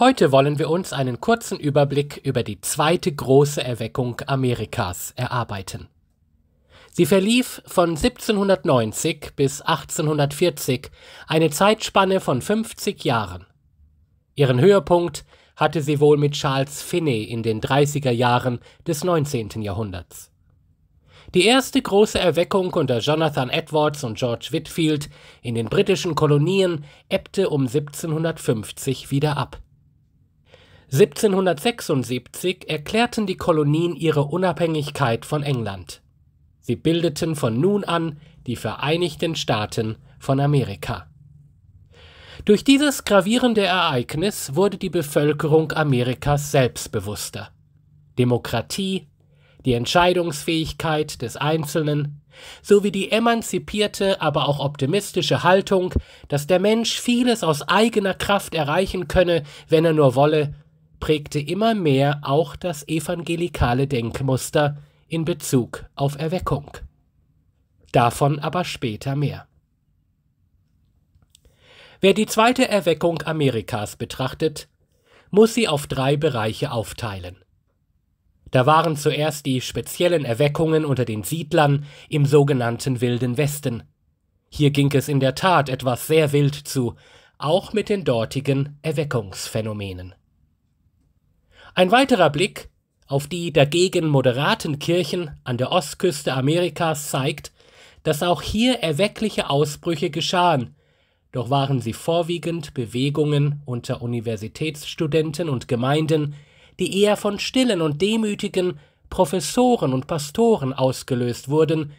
Heute wollen wir uns einen kurzen Überblick über die zweite große Erweckung Amerikas erarbeiten. Sie verlief von 1790 bis 1840, eine Zeitspanne von 50 Jahren. Ihren Höhepunkt hatte sie wohl mit Charles Finney in den 30er Jahren des 19. Jahrhunderts. Die erste große Erweckung unter Jonathan Edwards und George Whitfield in den britischen Kolonien ebbte um 1750 wieder ab. 1776 erklärten die Kolonien ihre Unabhängigkeit von England. Sie bildeten von nun an die Vereinigten Staaten von Amerika. Durch dieses gravierende Ereignis wurde die Bevölkerung Amerikas selbstbewusster. Demokratie, die Entscheidungsfähigkeit des Einzelnen sowie die emanzipierte, aber auch optimistische Haltung, dass der Mensch vieles aus eigener Kraft erreichen könne, wenn er nur wolle, prägte immer mehr auch das evangelikale Denkmuster in Bezug auf Erweckung. Davon aber später mehr. Wer die zweite Erweckung Amerikas betrachtet, muss sie auf drei Bereiche aufteilen. Da waren zuerst die speziellen Erweckungen unter den Siedlern im sogenannten Wilden Westen. Hier ging es in der Tat etwas sehr wild zu, auch mit den dortigen Erweckungsphänomenen. Ein weiterer Blick auf die dagegen moderaten Kirchen an der Ostküste Amerikas zeigt, dass auch hier erweckliche Ausbrüche geschahen, doch waren sie vorwiegend Bewegungen unter Universitätsstudenten und Gemeinden, die eher von stillen und demütigen Professoren und Pastoren ausgelöst wurden,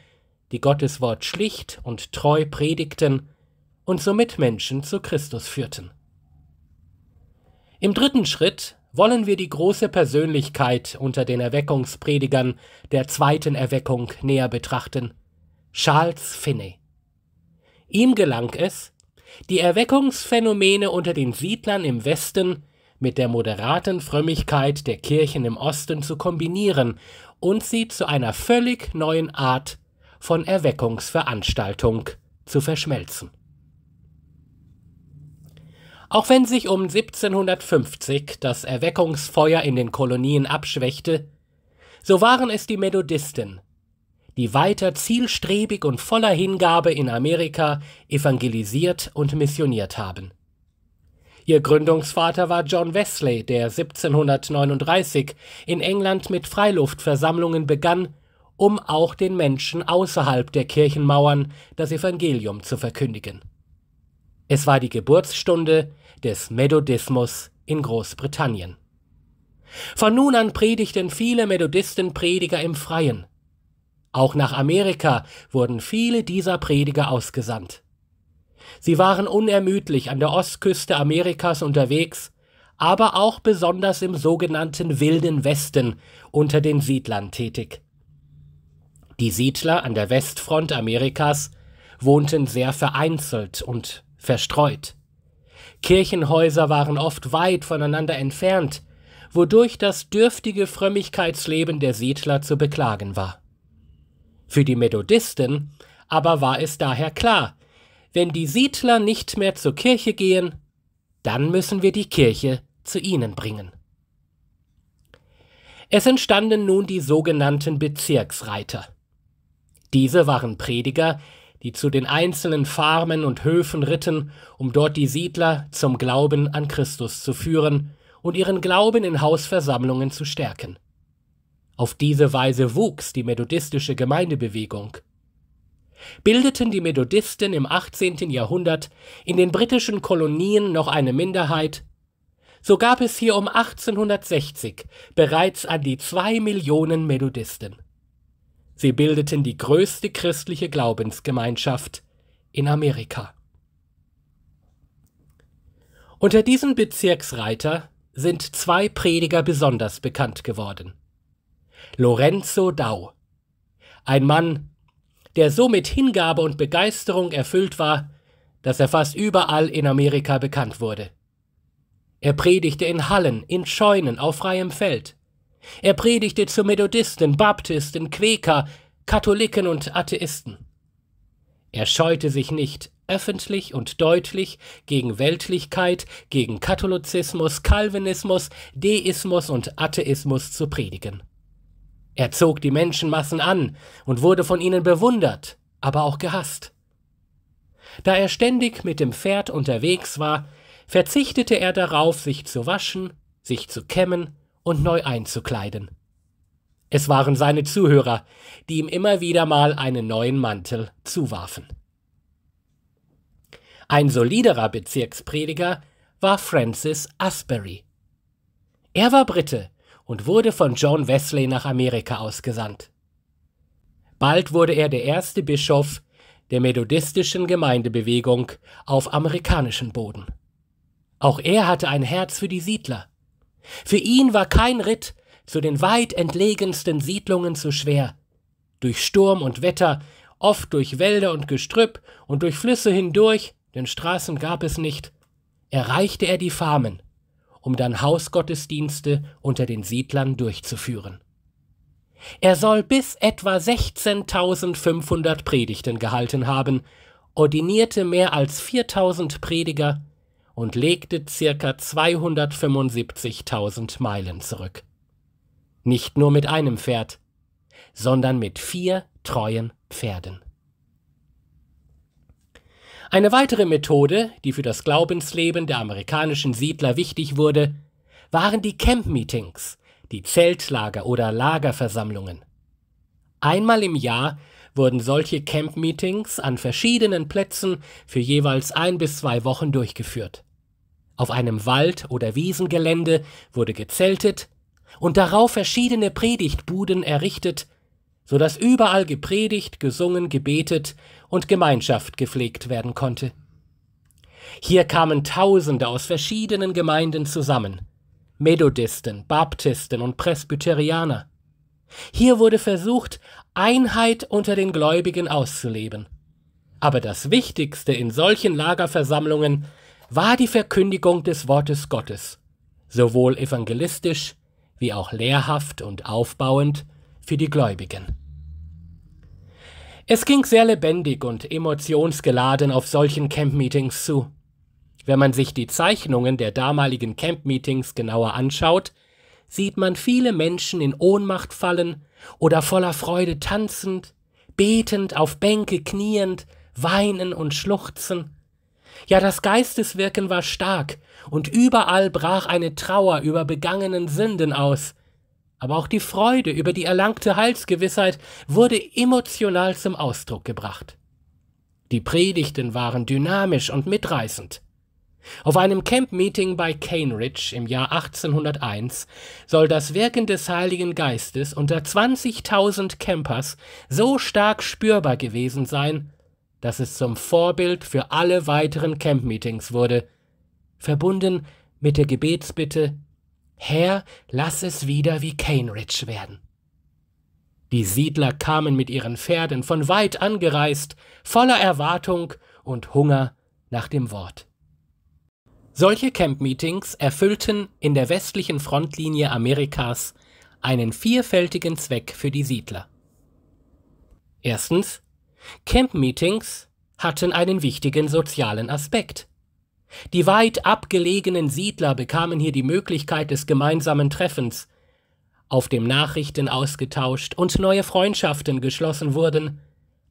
die Gottes Wort schlicht und treu predigten und somit Menschen zu Christus führten. Im dritten Schritt wollen wir die große Persönlichkeit unter den Erweckungspredigern der zweiten Erweckung näher betrachten, Charles Finney. Ihm gelang es, die Erweckungsphänomene unter den Siedlern im Westen mit der moderaten Frömmigkeit der Kirchen im Osten zu kombinieren und sie zu einer völlig neuen Art von Erweckungsveranstaltung zu verschmelzen. Auch wenn sich um 1750 das Erweckungsfeuer in den Kolonien abschwächte, so waren es die Methodisten, die weiter zielstrebig und voller Hingabe in Amerika evangelisiert und missioniert haben. Ihr Gründungsvater war John Wesley, der 1739 in England mit Freiluftversammlungen begann, um auch den Menschen außerhalb der Kirchenmauern das Evangelium zu verkündigen. Es war die Geburtsstunde des Methodismus in Großbritannien. Von nun an predigten viele Methodistenprediger im Freien. Auch nach Amerika wurden viele dieser Prediger ausgesandt. Sie waren unermüdlich an der Ostküste Amerikas unterwegs, aber auch besonders im sogenannten Wilden Westen unter den Siedlern tätig. Die Siedler an der Westfront Amerikas wohnten sehr vereinzelt und verstreut. Kirchenhäuser waren oft weit voneinander entfernt, wodurch das dürftige Frömmigkeitsleben der Siedler zu beklagen war. Für die Methodisten aber war es daher klar, wenn die Siedler nicht mehr zur Kirche gehen, dann müssen wir die Kirche zu ihnen bringen. Es entstanden nun die sogenannten Bezirksreiter. Diese waren Prediger, die zu den einzelnen Farmen und Höfen ritten, um dort die Siedler zum Glauben an Christus zu führen und ihren Glauben in Hausversammlungen zu stärken. Auf diese Weise wuchs die methodistische Gemeindebewegung. Bildeten die Methodisten im 18. Jahrhundert in den britischen Kolonien noch eine Minderheit, so gab es hier um 1860 bereits an die zwei Millionen Methodisten. Sie bildeten die größte christliche Glaubensgemeinschaft in Amerika. Unter diesen Bezirksreiter sind zwei Prediger besonders bekannt geworden. Lorenzo Dau, ein Mann, der so mit Hingabe und Begeisterung erfüllt war, dass er fast überall in Amerika bekannt wurde. Er predigte in Hallen, in Scheunen, auf freiem Feld. Er predigte zu Methodisten, Baptisten, Quäker, Katholiken und Atheisten. Er scheute sich nicht, öffentlich und deutlich gegen Weltlichkeit, gegen Katholizismus, Calvinismus, Deismus und Atheismus zu predigen. Er zog die Menschenmassen an und wurde von ihnen bewundert, aber auch gehasst. Da er ständig mit dem Pferd unterwegs war, verzichtete er darauf, sich zu waschen, sich zu kämmen und neu einzukleiden. Es waren seine Zuhörer, die ihm immer wieder mal einen neuen Mantel zuwarfen. Ein soliderer Bezirksprediger war Francis Asbury. Er war Brite und wurde von John Wesley nach Amerika ausgesandt. Bald wurde er der erste Bischof der methodistischen Gemeindebewegung auf amerikanischem Boden. Auch er hatte ein Herz für die Siedler für ihn war kein Ritt zu den weit entlegensten Siedlungen zu schwer. Durch Sturm und Wetter, oft durch Wälder und Gestrüpp und durch Flüsse hindurch, denn Straßen gab es nicht, erreichte er die Farmen, um dann Hausgottesdienste unter den Siedlern durchzuführen. Er soll bis etwa 16.500 Predigten gehalten haben, ordinierte mehr als 4000 Prediger und legte ca. 275.000 Meilen zurück. Nicht nur mit einem Pferd, sondern mit vier treuen Pferden. Eine weitere Methode, die für das Glaubensleben der amerikanischen Siedler wichtig wurde, waren die Camp-Meetings, die Zeltlager oder Lagerversammlungen. Einmal im Jahr wurden solche Camp-Meetings an verschiedenen Plätzen für jeweils ein bis zwei Wochen durchgeführt. Auf einem Wald- oder Wiesengelände wurde gezeltet und darauf verschiedene Predigtbuden errichtet, so dass überall gepredigt, gesungen, gebetet und Gemeinschaft gepflegt werden konnte. Hier kamen Tausende aus verschiedenen Gemeinden zusammen, Methodisten, Baptisten und Presbyterianer. Hier wurde versucht, Einheit unter den Gläubigen auszuleben. Aber das Wichtigste in solchen Lagerversammlungen war die Verkündigung des Wortes Gottes, sowohl evangelistisch wie auch lehrhaft und aufbauend für die Gläubigen. Es ging sehr lebendig und emotionsgeladen auf solchen Campmeetings zu. Wenn man sich die Zeichnungen der damaligen Campmeetings genauer anschaut, sieht man viele Menschen in Ohnmacht fallen oder voller Freude tanzend, betend, auf Bänke kniend, weinen und schluchzen. Ja, das Geisteswirken war stark, und überall brach eine Trauer über begangenen Sünden aus. Aber auch die Freude über die erlangte Heilsgewissheit wurde emotional zum Ausdruck gebracht. Die Predigten waren dynamisch und mitreißend. Auf einem Camp-Meeting bei Cambridge im Jahr 1801 soll das Wirken des Heiligen Geistes unter 20.000 Campers so stark spürbar gewesen sein, dass es zum Vorbild für alle weiteren Camp-Meetings wurde, verbunden mit der Gebetsbitte Herr, lass es wieder wie Cambridge werden. Die Siedler kamen mit ihren Pferden von weit angereist, voller Erwartung und Hunger nach dem Wort. Solche Camp-Meetings erfüllten in der westlichen Frontlinie Amerikas einen vielfältigen Zweck für die Siedler. Erstens, Camp-Meetings hatten einen wichtigen sozialen Aspekt. Die weit abgelegenen Siedler bekamen hier die Möglichkeit des gemeinsamen Treffens, auf dem Nachrichten ausgetauscht und neue Freundschaften geschlossen wurden,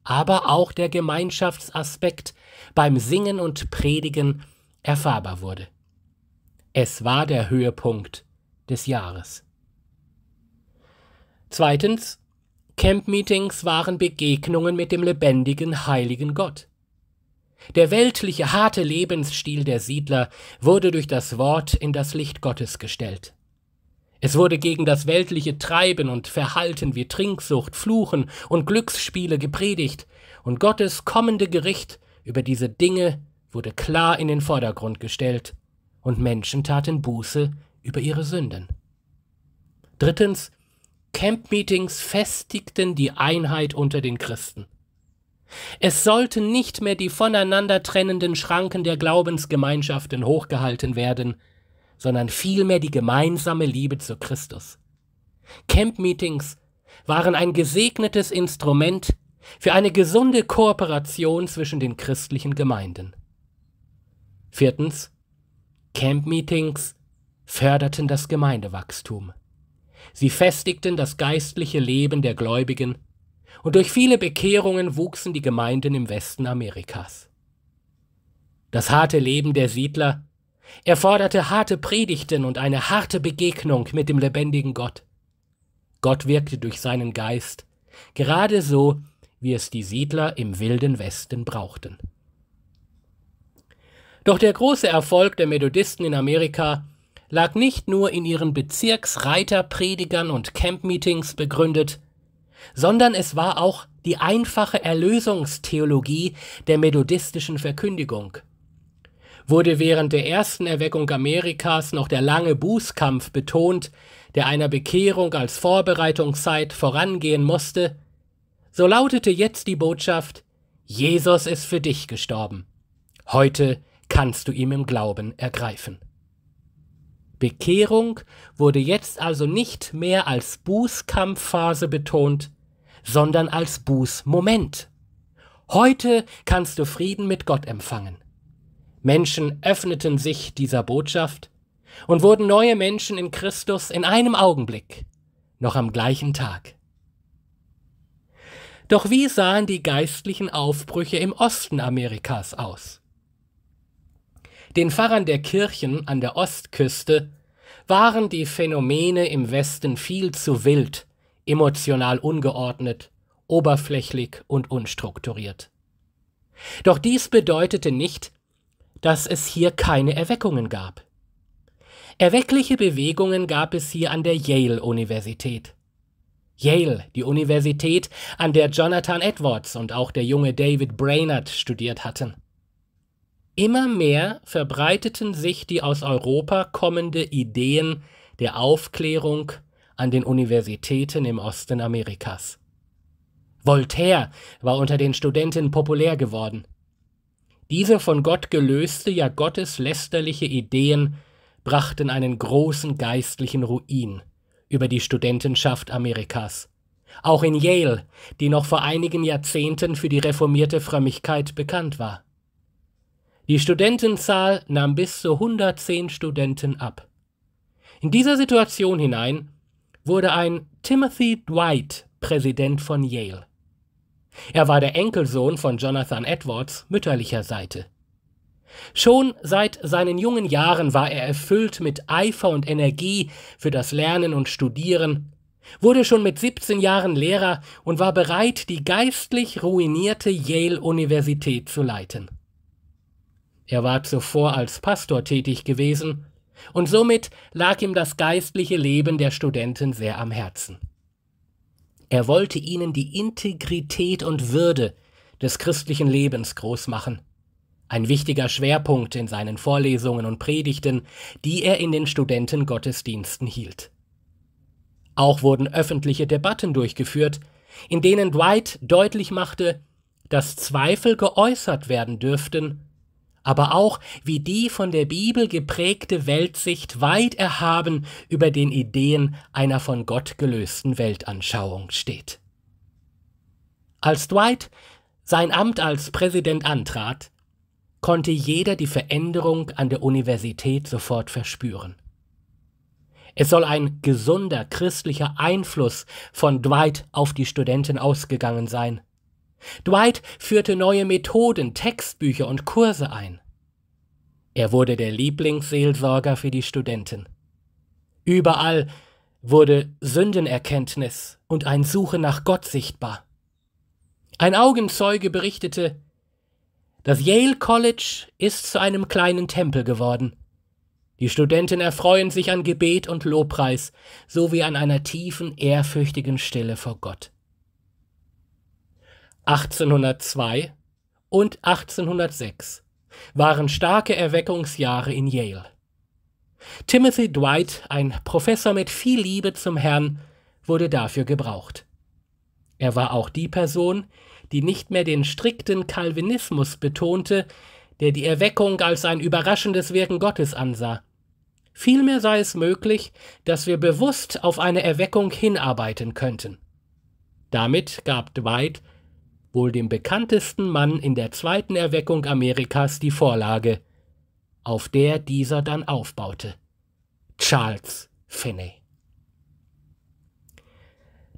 aber auch der Gemeinschaftsaspekt beim Singen und Predigen erfahrbar wurde. Es war der Höhepunkt des Jahres. Zweitens Camp Meetings waren Begegnungen mit dem lebendigen, heiligen Gott. Der weltliche, harte Lebensstil der Siedler wurde durch das Wort in das Licht Gottes gestellt. Es wurde gegen das weltliche Treiben und Verhalten wie Trinksucht, Fluchen und Glücksspiele gepredigt, und Gottes kommende Gericht über diese Dinge wurde klar in den Vordergrund gestellt, und Menschen taten Buße über ihre Sünden. Drittens Campmeetings festigten die Einheit unter den Christen. Es sollten nicht mehr die voneinander trennenden Schranken der Glaubensgemeinschaften hochgehalten werden, sondern vielmehr die gemeinsame Liebe zu Christus. Campmeetings waren ein gesegnetes Instrument für eine gesunde Kooperation zwischen den christlichen Gemeinden. Viertens. Campmeetings förderten das Gemeindewachstum. Sie festigten das geistliche Leben der Gläubigen und durch viele Bekehrungen wuchsen die Gemeinden im Westen Amerikas. Das harte Leben der Siedler erforderte harte Predigten und eine harte Begegnung mit dem lebendigen Gott. Gott wirkte durch seinen Geist, gerade so, wie es die Siedler im wilden Westen brauchten. Doch der große Erfolg der Methodisten in Amerika lag nicht nur in ihren Bezirksreiterpredigern und Campmeetings begründet, sondern es war auch die einfache Erlösungstheologie der methodistischen Verkündigung. Wurde während der ersten Erweckung Amerikas noch der lange Bußkampf betont, der einer Bekehrung als Vorbereitungszeit vorangehen musste, so lautete jetzt die Botschaft, Jesus ist für dich gestorben. Heute kannst du ihm im Glauben ergreifen. Bekehrung wurde jetzt also nicht mehr als Bußkampfphase betont, sondern als Bußmoment. Heute kannst du Frieden mit Gott empfangen. Menschen öffneten sich dieser Botschaft und wurden neue Menschen in Christus in einem Augenblick, noch am gleichen Tag. Doch wie sahen die geistlichen Aufbrüche im Osten Amerikas aus? den Pfarrern der Kirchen an der Ostküste, waren die Phänomene im Westen viel zu wild, emotional ungeordnet, oberflächlich und unstrukturiert. Doch dies bedeutete nicht, dass es hier keine Erweckungen gab. Erweckliche Bewegungen gab es hier an der Yale-Universität. Yale, die Universität, an der Jonathan Edwards und auch der junge David Brainerd studiert hatten. Immer mehr verbreiteten sich die aus Europa kommende Ideen der Aufklärung an den Universitäten im Osten Amerikas. Voltaire war unter den Studenten populär geworden. Diese von Gott gelöste, ja gotteslästerliche Ideen brachten einen großen geistlichen Ruin über die Studentenschaft Amerikas. Auch in Yale, die noch vor einigen Jahrzehnten für die reformierte Frömmigkeit bekannt war. Die Studentenzahl nahm bis zu 110 Studenten ab. In dieser Situation hinein wurde ein Timothy Dwight Präsident von Yale. Er war der Enkelsohn von Jonathan Edwards mütterlicher Seite. Schon seit seinen jungen Jahren war er erfüllt mit Eifer und Energie für das Lernen und Studieren, wurde schon mit 17 Jahren Lehrer und war bereit, die geistlich ruinierte Yale-Universität zu leiten. Er war zuvor als Pastor tätig gewesen, und somit lag ihm das geistliche Leben der Studenten sehr am Herzen. Er wollte ihnen die Integrität und Würde des christlichen Lebens groß machen. Ein wichtiger Schwerpunkt in seinen Vorlesungen und Predigten, die er in den Studentengottesdiensten hielt. Auch wurden öffentliche Debatten durchgeführt, in denen Dwight deutlich machte, dass Zweifel geäußert werden dürften aber auch wie die von der Bibel geprägte Weltsicht weit erhaben über den Ideen einer von Gott gelösten Weltanschauung steht. Als Dwight sein Amt als Präsident antrat, konnte jeder die Veränderung an der Universität sofort verspüren. Es soll ein gesunder christlicher Einfluss von Dwight auf die Studenten ausgegangen sein. Dwight führte neue Methoden, Textbücher und Kurse ein. Er wurde der Lieblingsseelsorger für die Studenten. Überall wurde Sündenerkenntnis und ein Suchen nach Gott sichtbar. Ein Augenzeuge berichtete, das Yale College ist zu einem kleinen Tempel geworden. Die Studenten erfreuen sich an Gebet und Lobpreis sowie an einer tiefen, ehrfürchtigen Stille vor Gott. 1802 und 1806 waren starke Erweckungsjahre in Yale. Timothy Dwight, ein Professor mit viel Liebe zum Herrn, wurde dafür gebraucht. Er war auch die Person, die nicht mehr den strikten Calvinismus betonte, der die Erweckung als ein überraschendes Wirken Gottes ansah. Vielmehr sei es möglich, dass wir bewusst auf eine Erweckung hinarbeiten könnten. Damit gab Dwight wohl dem bekanntesten Mann in der zweiten Erweckung Amerikas, die Vorlage, auf der dieser dann aufbaute. Charles Finney.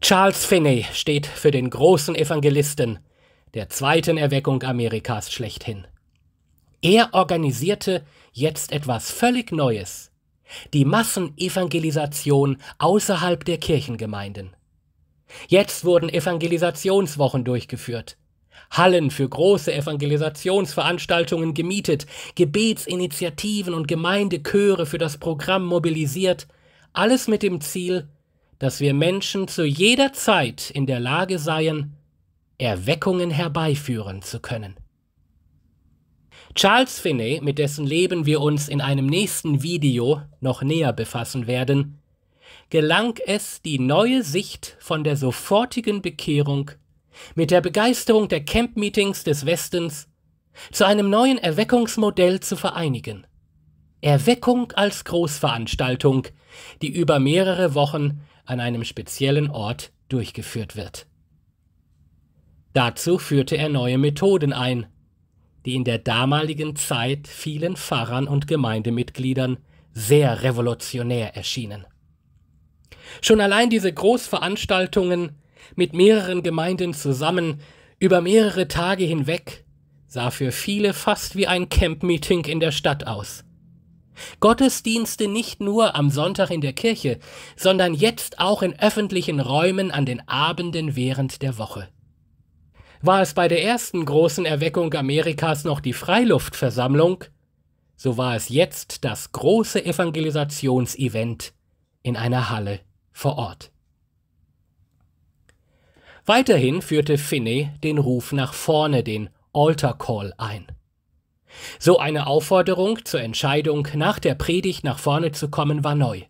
Charles Finney steht für den großen Evangelisten der zweiten Erweckung Amerikas schlechthin. Er organisierte jetzt etwas völlig Neues, die Massenevangelisation außerhalb der Kirchengemeinden. Jetzt wurden Evangelisationswochen durchgeführt. Hallen für große Evangelisationsveranstaltungen gemietet, Gebetsinitiativen und Gemeindeköre für das Programm mobilisiert, alles mit dem Ziel, dass wir Menschen zu jeder Zeit in der Lage seien, Erweckungen herbeiführen zu können. Charles Finney, mit dessen Leben wir uns in einem nächsten Video noch näher befassen werden, gelang es, die neue Sicht von der sofortigen Bekehrung mit der Begeisterung der Campmeetings des Westens zu einem neuen Erweckungsmodell zu vereinigen. Erweckung als Großveranstaltung, die über mehrere Wochen an einem speziellen Ort durchgeführt wird. Dazu führte er neue Methoden ein, die in der damaligen Zeit vielen Pfarrern und Gemeindemitgliedern sehr revolutionär erschienen. Schon allein diese Großveranstaltungen mit mehreren Gemeinden zusammen über mehrere Tage hinweg sah für viele fast wie ein Campmeeting in der Stadt aus. Gottesdienste nicht nur am Sonntag in der Kirche, sondern jetzt auch in öffentlichen Räumen an den Abenden während der Woche. War es bei der ersten großen Erweckung Amerikas noch die Freiluftversammlung, so war es jetzt das große Evangelisationsevent in einer Halle vor Ort. Weiterhin führte Finney den Ruf nach vorne, den Altar Call, ein. So eine Aufforderung zur Entscheidung, nach der Predigt nach vorne zu kommen, war neu.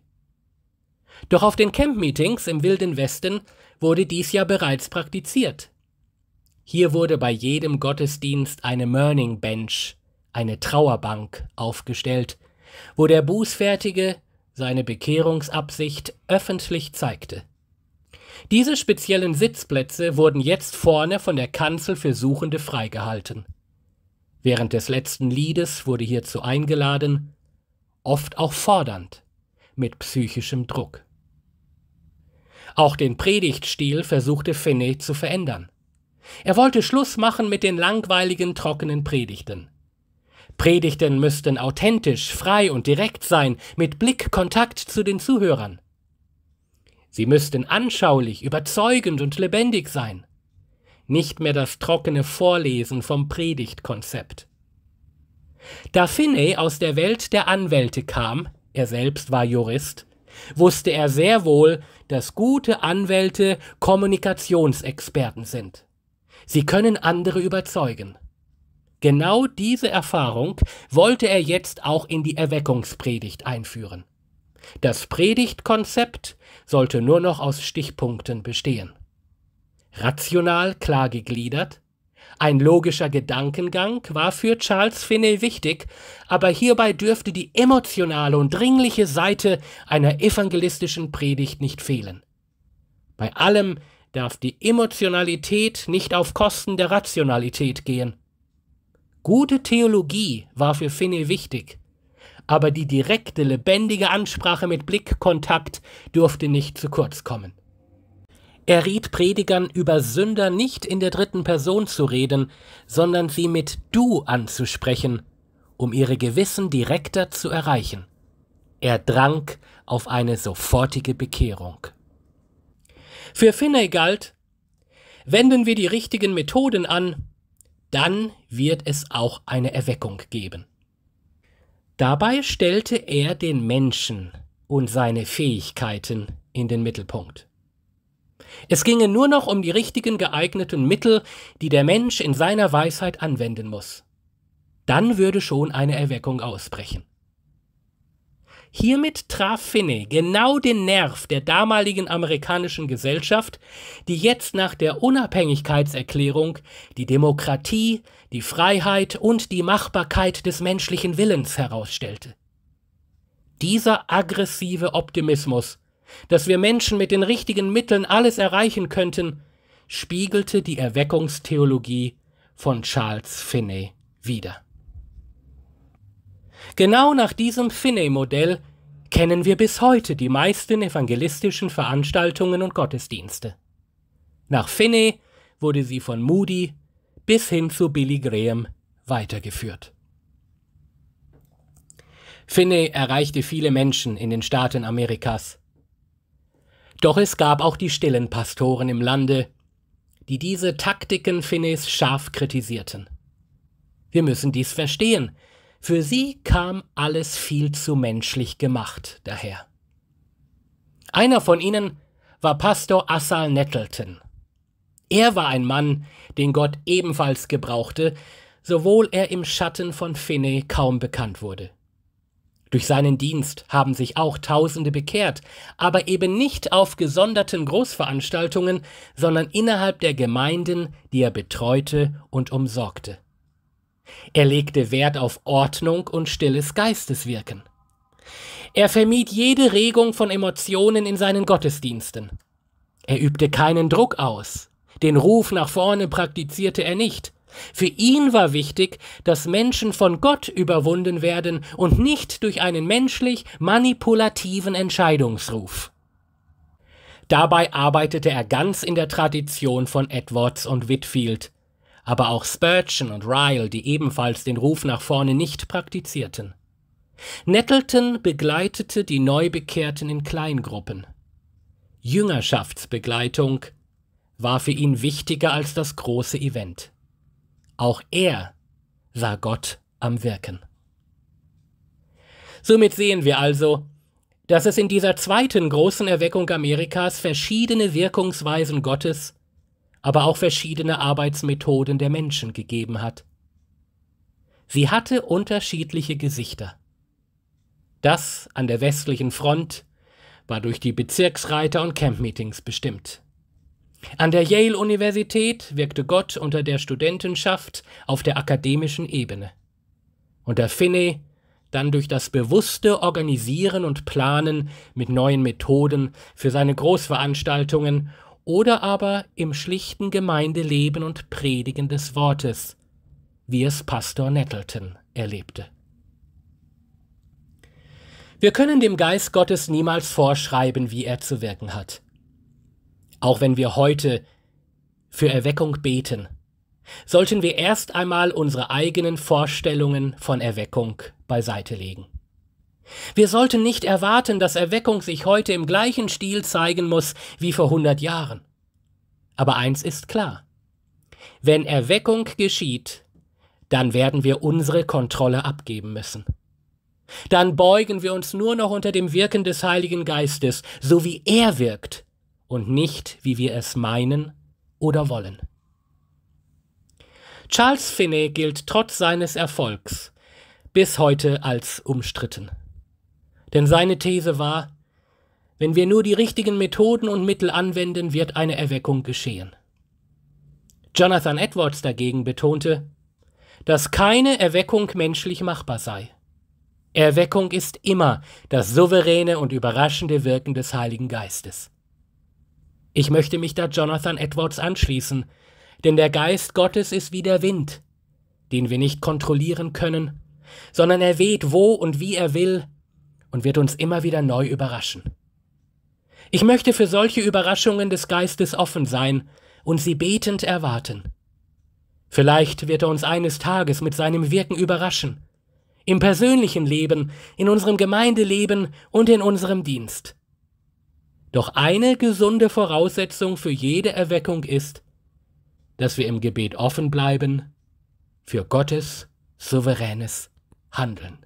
Doch auf den Campmeetings im Wilden Westen wurde dies ja bereits praktiziert. Hier wurde bei jedem Gottesdienst eine Mourning Bench, eine Trauerbank, aufgestellt, wo der bußfertige, seine Bekehrungsabsicht öffentlich zeigte. Diese speziellen Sitzplätze wurden jetzt vorne von der Kanzel für Suchende freigehalten. Während des letzten Liedes wurde hierzu eingeladen, oft auch fordernd, mit psychischem Druck. Auch den Predigtstil versuchte Finney zu verändern. Er wollte Schluss machen mit den langweiligen, trockenen Predigten. Predigten müssten authentisch, frei und direkt sein, mit Blickkontakt zu den Zuhörern. Sie müssten anschaulich, überzeugend und lebendig sein. Nicht mehr das trockene Vorlesen vom Predigtkonzept. Da Finney aus der Welt der Anwälte kam, er selbst war Jurist, wusste er sehr wohl, dass gute Anwälte Kommunikationsexperten sind. Sie können andere überzeugen. Genau diese Erfahrung wollte er jetzt auch in die Erweckungspredigt einführen. Das Predigtkonzept sollte nur noch aus Stichpunkten bestehen. Rational klar gegliedert, ein logischer Gedankengang war für Charles Finney wichtig, aber hierbei dürfte die emotionale und dringliche Seite einer evangelistischen Predigt nicht fehlen. Bei allem darf die Emotionalität nicht auf Kosten der Rationalität gehen. Gute Theologie war für Finney wichtig, aber die direkte, lebendige Ansprache mit Blickkontakt durfte nicht zu kurz kommen. Er riet Predigern, über Sünder nicht in der dritten Person zu reden, sondern sie mit Du anzusprechen, um ihre Gewissen direkter zu erreichen. Er drang auf eine sofortige Bekehrung. Für Finney galt, wenden wir die richtigen Methoden an, dann wird es auch eine Erweckung geben. Dabei stellte er den Menschen und seine Fähigkeiten in den Mittelpunkt. Es ginge nur noch um die richtigen geeigneten Mittel, die der Mensch in seiner Weisheit anwenden muss. Dann würde schon eine Erweckung ausbrechen. Hiermit traf Finney genau den Nerv der damaligen amerikanischen Gesellschaft, die jetzt nach der Unabhängigkeitserklärung die Demokratie, die Freiheit und die Machbarkeit des menschlichen Willens herausstellte. Dieser aggressive Optimismus, dass wir Menschen mit den richtigen Mitteln alles erreichen könnten, spiegelte die Erweckungstheologie von Charles Finney wider. Genau nach diesem Finney-Modell kennen wir bis heute die meisten evangelistischen Veranstaltungen und Gottesdienste. Nach Finney wurde sie von Moody bis hin zu Billy Graham weitergeführt. Finney erreichte viele Menschen in den Staaten Amerikas. Doch es gab auch die stillen Pastoren im Lande, die diese Taktiken Finneys scharf kritisierten. Wir müssen dies verstehen, für sie kam alles viel zu menschlich gemacht daher. Einer von ihnen war Pastor Assal Nettleton. Er war ein Mann, den Gott ebenfalls gebrauchte, sowohl er im Schatten von Finney kaum bekannt wurde. Durch seinen Dienst haben sich auch Tausende bekehrt, aber eben nicht auf gesonderten Großveranstaltungen, sondern innerhalb der Gemeinden, die er betreute und umsorgte. Er legte Wert auf Ordnung und stilles Geisteswirken. Er vermied jede Regung von Emotionen in seinen Gottesdiensten. Er übte keinen Druck aus. Den Ruf nach vorne praktizierte er nicht. Für ihn war wichtig, dass Menschen von Gott überwunden werden und nicht durch einen menschlich manipulativen Entscheidungsruf. Dabei arbeitete er ganz in der Tradition von Edwards und Whitfield, aber auch Spurgeon und Ryle, die ebenfalls den Ruf nach vorne nicht praktizierten. Nettleton begleitete die Neubekehrten in Kleingruppen. Jüngerschaftsbegleitung war für ihn wichtiger als das große Event. Auch er sah Gott am Wirken. Somit sehen wir also, dass es in dieser zweiten großen Erweckung Amerikas verschiedene Wirkungsweisen Gottes aber auch verschiedene Arbeitsmethoden der Menschen gegeben hat. Sie hatte unterschiedliche Gesichter. Das an der westlichen Front war durch die Bezirksreiter und Campmeetings bestimmt. An der Yale-Universität wirkte Gott unter der Studentenschaft auf der akademischen Ebene. Unter Finney dann durch das bewusste Organisieren und Planen mit neuen Methoden für seine Großveranstaltungen oder aber im schlichten Gemeindeleben und Predigen des Wortes, wie es Pastor Nettleton erlebte. Wir können dem Geist Gottes niemals vorschreiben, wie er zu wirken hat. Auch wenn wir heute für Erweckung beten, sollten wir erst einmal unsere eigenen Vorstellungen von Erweckung beiseite legen. Wir sollten nicht erwarten, dass Erweckung sich heute im gleichen Stil zeigen muss wie vor hundert Jahren. Aber eins ist klar. Wenn Erweckung geschieht, dann werden wir unsere Kontrolle abgeben müssen. Dann beugen wir uns nur noch unter dem Wirken des Heiligen Geistes, so wie er wirkt und nicht, wie wir es meinen oder wollen. Charles Finney gilt trotz seines Erfolgs bis heute als umstritten. Denn seine These war, wenn wir nur die richtigen Methoden und Mittel anwenden, wird eine Erweckung geschehen. Jonathan Edwards dagegen betonte, dass keine Erweckung menschlich machbar sei. Erweckung ist immer das souveräne und überraschende Wirken des Heiligen Geistes. Ich möchte mich da Jonathan Edwards anschließen, denn der Geist Gottes ist wie der Wind, den wir nicht kontrollieren können, sondern er weht wo und wie er will, und wird uns immer wieder neu überraschen. Ich möchte für solche Überraschungen des Geistes offen sein und sie betend erwarten. Vielleicht wird er uns eines Tages mit seinem Wirken überraschen, im persönlichen Leben, in unserem Gemeindeleben und in unserem Dienst. Doch eine gesunde Voraussetzung für jede Erweckung ist, dass wir im Gebet offen bleiben für Gottes souveränes Handeln.